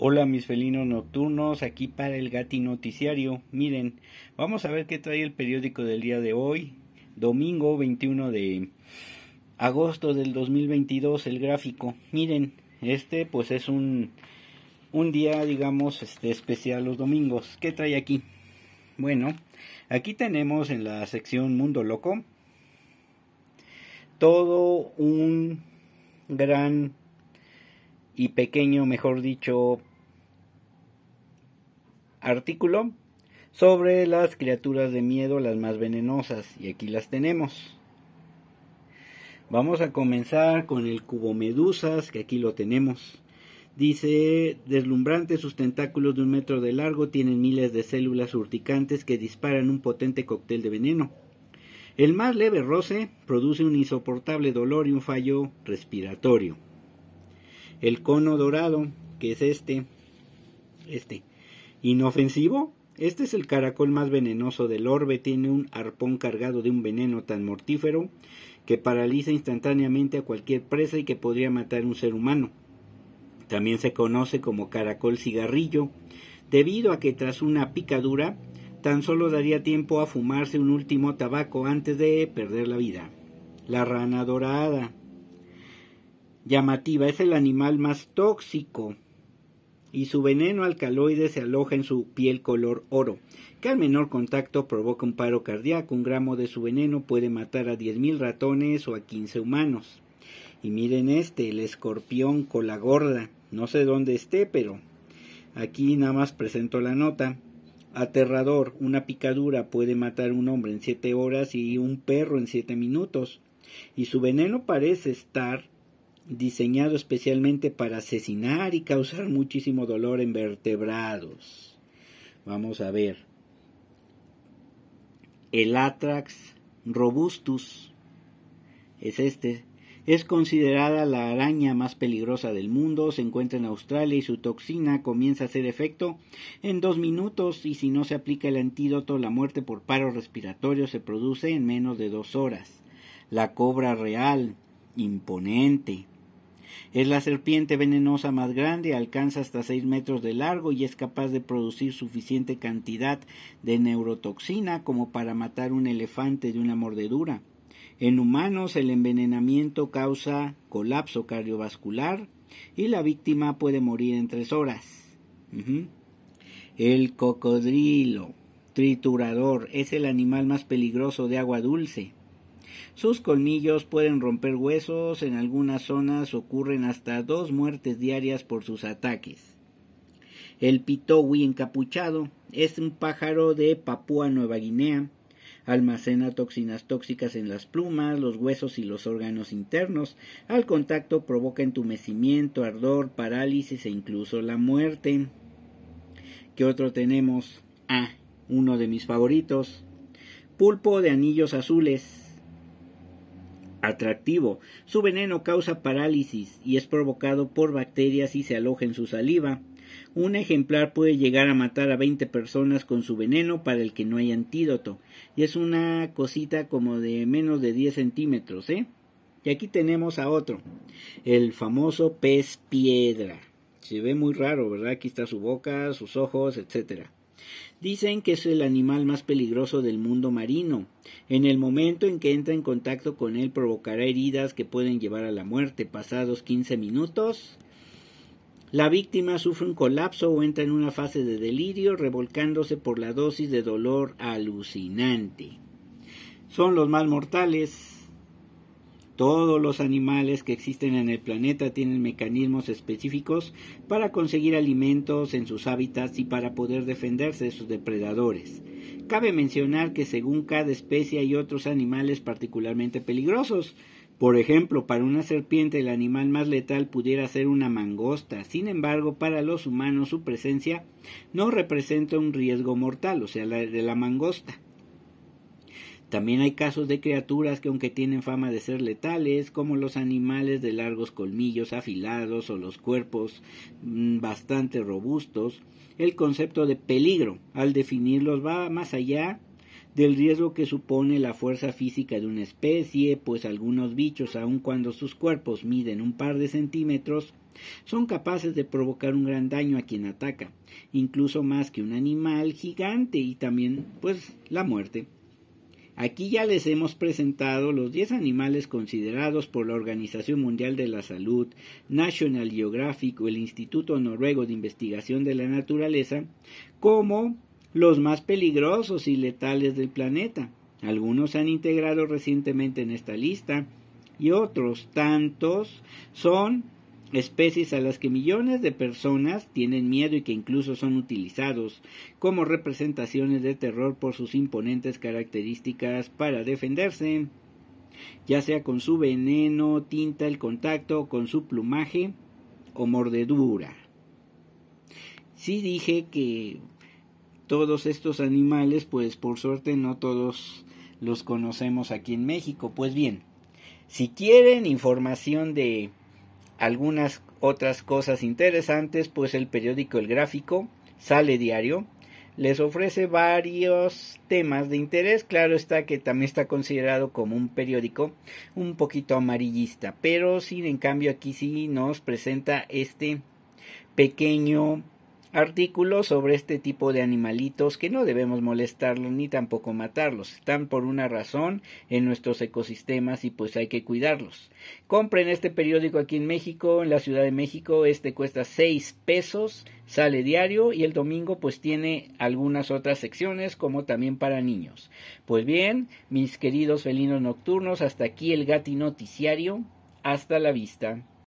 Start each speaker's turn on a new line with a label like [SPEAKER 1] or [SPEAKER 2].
[SPEAKER 1] Hola mis felinos nocturnos, aquí para el Gati Noticiario. Miren, vamos a ver qué trae el periódico del día de hoy, domingo 21 de agosto del 2022, el gráfico. Miren, este pues es un, un día, digamos, este, especial los domingos. ¿Qué trae aquí? Bueno, aquí tenemos en la sección Mundo Loco todo un gran y pequeño, mejor dicho, artículo sobre las criaturas de miedo, las más venenosas, y aquí las tenemos. Vamos a comenzar con el cubo medusas, que aquí lo tenemos. Dice, deslumbrante, sus tentáculos de un metro de largo tienen miles de células urticantes que disparan un potente cóctel de veneno. El más leve roce produce un insoportable dolor y un fallo respiratorio. El cono dorado, que es este, este, Inofensivo, este es el caracol más venenoso del orbe, tiene un arpón cargado de un veneno tan mortífero que paraliza instantáneamente a cualquier presa y que podría matar a un ser humano. También se conoce como caracol cigarrillo, debido a que tras una picadura tan solo daría tiempo a fumarse un último tabaco antes de perder la vida. La rana dorada. Llamativa es el animal más tóxico y su veneno alcaloide se aloja en su piel color oro, que al menor contacto provoca un paro cardíaco. Un gramo de su veneno puede matar a 10.000 ratones o a 15 humanos. Y miren este, el escorpión la gorda. No sé dónde esté, pero aquí nada más presento la nota. Aterrador, una picadura puede matar a un hombre en 7 horas y un perro en 7 minutos. Y su veneno parece estar diseñado especialmente para asesinar y causar muchísimo dolor en vertebrados. Vamos a ver. El Atrax robustus es este. Es considerada la araña más peligrosa del mundo, se encuentra en Australia y su toxina comienza a hacer efecto en dos minutos y si no se aplica el antídoto la muerte por paro respiratorio se produce en menos de dos horas. La cobra real, imponente, es la serpiente venenosa más grande, alcanza hasta seis metros de largo y es capaz de producir suficiente cantidad de neurotoxina como para matar un elefante de una mordedura. En humanos el envenenamiento causa colapso cardiovascular y la víctima puede morir en tres horas. El cocodrilo triturador es el animal más peligroso de agua dulce. Sus colmillos pueden romper huesos, en algunas zonas ocurren hasta dos muertes diarias por sus ataques. El pitowi encapuchado es un pájaro de Papúa Nueva Guinea. Almacena toxinas tóxicas en las plumas, los huesos y los órganos internos. Al contacto provoca entumecimiento, ardor, parálisis e incluso la muerte. ¿Qué otro tenemos? Ah, uno de mis favoritos. Pulpo de anillos azules atractivo. Su veneno causa parálisis y es provocado por bacterias y se aloja en su saliva. Un ejemplar puede llegar a matar a 20 personas con su veneno para el que no hay antídoto. Y es una cosita como de menos de 10 centímetros, ¿eh? Y aquí tenemos a otro, el famoso pez piedra. Se ve muy raro, ¿verdad? Aquí está su boca, sus ojos, etcétera. Dicen que es el animal más peligroso del mundo marino. En el momento en que entra en contacto con él provocará heridas que pueden llevar a la muerte. Pasados quince minutos, la víctima sufre un colapso o entra en una fase de delirio revolcándose por la dosis de dolor alucinante. Son los más mortales todos los animales que existen en el planeta tienen mecanismos específicos para conseguir alimentos en sus hábitats y para poder defenderse de sus depredadores. Cabe mencionar que según cada especie hay otros animales particularmente peligrosos. Por ejemplo, para una serpiente el animal más letal pudiera ser una mangosta. Sin embargo, para los humanos su presencia no representa un riesgo mortal, o sea, la de la mangosta. También hay casos de criaturas que aunque tienen fama de ser letales, como los animales de largos colmillos afilados o los cuerpos mm, bastante robustos, el concepto de peligro al definirlos va más allá del riesgo que supone la fuerza física de una especie, pues algunos bichos, aun cuando sus cuerpos miden un par de centímetros, son capaces de provocar un gran daño a quien ataca, incluso más que un animal gigante y también, pues, la muerte. Aquí ya les hemos presentado los 10 animales considerados por la Organización Mundial de la Salud, National Geographic o el Instituto Noruego de Investigación de la Naturaleza como los más peligrosos y letales del planeta. Algunos se han integrado recientemente en esta lista y otros tantos son especies a las que millones de personas tienen miedo y que incluso son utilizados como representaciones de terror por sus imponentes características para defenderse, ya sea con su veneno, tinta, el contacto, con su plumaje o mordedura. Si dije que todos estos animales, pues por suerte no todos los conocemos aquí en México. Pues bien, si quieren información de algunas otras cosas interesantes, pues el periódico El Gráfico sale diario, les ofrece varios temas de interés, claro está que también está considerado como un periódico un poquito amarillista, pero sin en cambio aquí sí nos presenta este pequeño artículos sobre este tipo de animalitos que no debemos molestarlos ni tampoco matarlos. Están por una razón en nuestros ecosistemas y pues hay que cuidarlos. Compren este periódico aquí en México, en la Ciudad de México. Este cuesta 6 pesos, sale diario y el domingo pues tiene algunas otras secciones como también para niños. Pues bien, mis queridos felinos nocturnos, hasta aquí el Gati Noticiario. Hasta la vista.